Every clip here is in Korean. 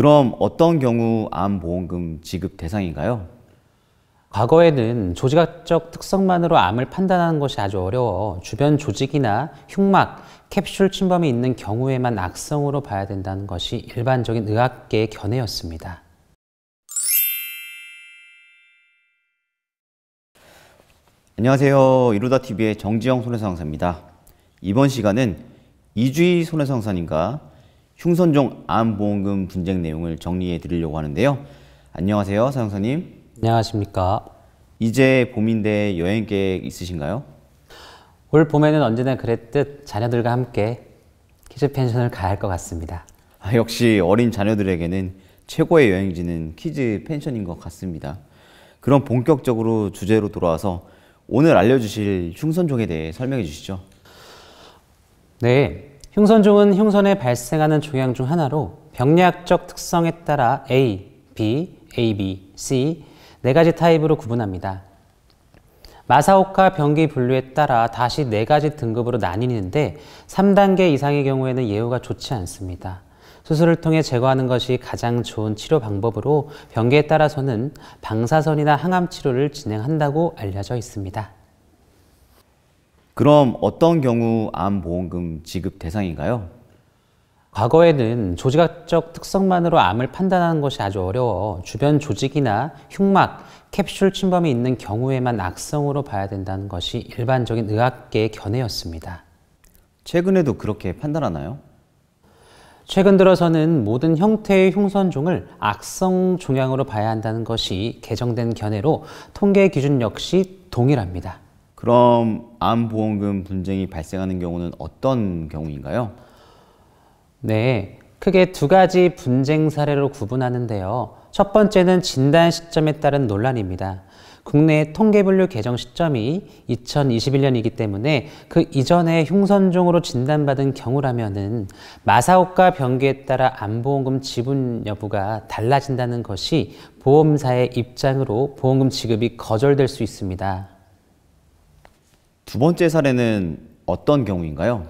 그럼 어떤 경우 암보험금 지급 대상인가요? 과거에는 조직학적 특성만으로 암을 판단하는 것이 아주 어려워 주변 조직이나 흉막, 캡슐 침범이 있는 경우에만 악성으로 봐야 된다는 것이 일반적인 의학계의 견해였습니다. 안녕하세요. 이루다TV의 정지영 손해상사입니다. 이번 시간은 이주희 손해상사님과 흉선종 암보험금 분쟁 내용을 정리해 드리려고 하는데요. 안녕하세요, 사용사님. 안녕하십니까. 이제 봄인데 여행 계획 있으신가요? 올 봄에는 언제나 그랬듯 자녀들과 함께 키즈 펜션을 가야 할 것 같습니다. 아, 역시 어린 자녀들에게는 최고의 여행지는 키즈 펜션인 것 같습니다. 그럼 본격적으로 주제로 돌아와서 오늘 알려주실 흉선종에 대해 설명해 주시죠. 네, 흉선종은 흉선에 발생하는 종양 중 하나로 병리학적 특성에 따라 A, B, AB, C 네 가지 타입으로 구분합니다. 마사오카 병기 분류에 따라 다시 네 가지 등급으로 나뉘는데 3단계 이상의 경우에는 예후가 좋지 않습니다. 수술을 통해 제거하는 것이 가장 좋은 치료 방법으로 병기에 따라서는 방사선이나 항암 치료를 진행한다고 알려져 있습니다. 그럼 어떤 경우 암보험금 지급 대상인가요? 과거에는 조직학적 특성만으로 암을 판단하는 것이 아주 어려워 주변 조직이나 흉막, 캡슐 침범이 있는 경우에만 악성으로 봐야 된다는 것이 일반적인 의학계의 견해였습니다. 최근에도 그렇게 판단하나요? 최근 들어서는 모든 형태의 흉선종을 악성 종양으로 봐야 한다는 것이 개정된 견해로 통계 기준 역시 동일합니다. 그럼 암보험금 분쟁이 발생하는 경우는 어떤 경우인가요? 네, 크게 두 가지 분쟁 사례로 구분하는데요. 첫 번째는 진단 시점에 따른 논란입니다. 국내 통계분류 개정 시점이 2021년이기 때문에 그 이전에 흉선종으로 진단받은 경우라면은 마사오가 변기에 따라 안보험금 지분 여부가 달라진다는 것이 보험사의 입장으로 보험금 지급이 거절될 수 있습니다. 두 번째 사례는 어떤 경우인가요?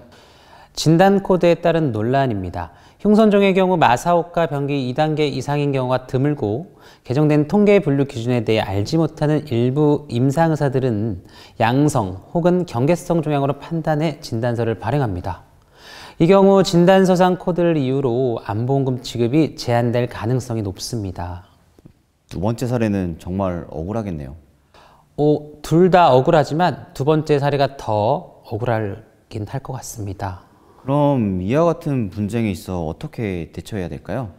진단 코드에 따른 논란입니다. 흉선종의 경우 마사오가 병기 2단계 이상인 경우가 드물고 개정된 통계 분류 기준에 대해 알지 못하는 일부 임상의사들은 양성 혹은 경계성 종양으로 판단해 진단서를 발행합니다. 이 경우 진단서상 코드를 이유로 안보험금 지급이 제한될 가능성이 높습니다. 두 번째 사례는 정말 억울하겠네요. 둘다 억울하지만 두 번째 사례가 더 억울하긴 할 것 같습니다. 그럼 이와 같은 분쟁에 있어 어떻게 대처해야 될까요?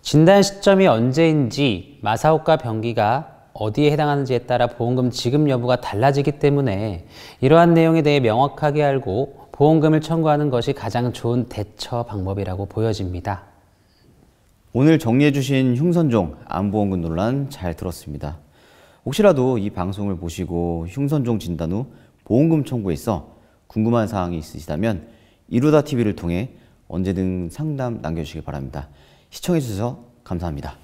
진단 시점이 언제인지 마사오카 병기가 어디에 해당하는지에 따라 보험금 지급 여부가 달라지기 때문에 이러한 내용에 대해 명확하게 알고 보험금을 청구하는 것이 가장 좋은 대처 방법이라고 보여집니다. 오늘 정리해 주신 흉선종 안보험금 논란 잘 들었습니다. 혹시라도 이 방송을 보시고 흉선종 진단 후 보험금 청구에 있어 궁금한 사항이 있으시다면 이루다 TV를 통해 언제든 상담 남겨주시기 바랍니다. 시청해주셔서 감사합니다.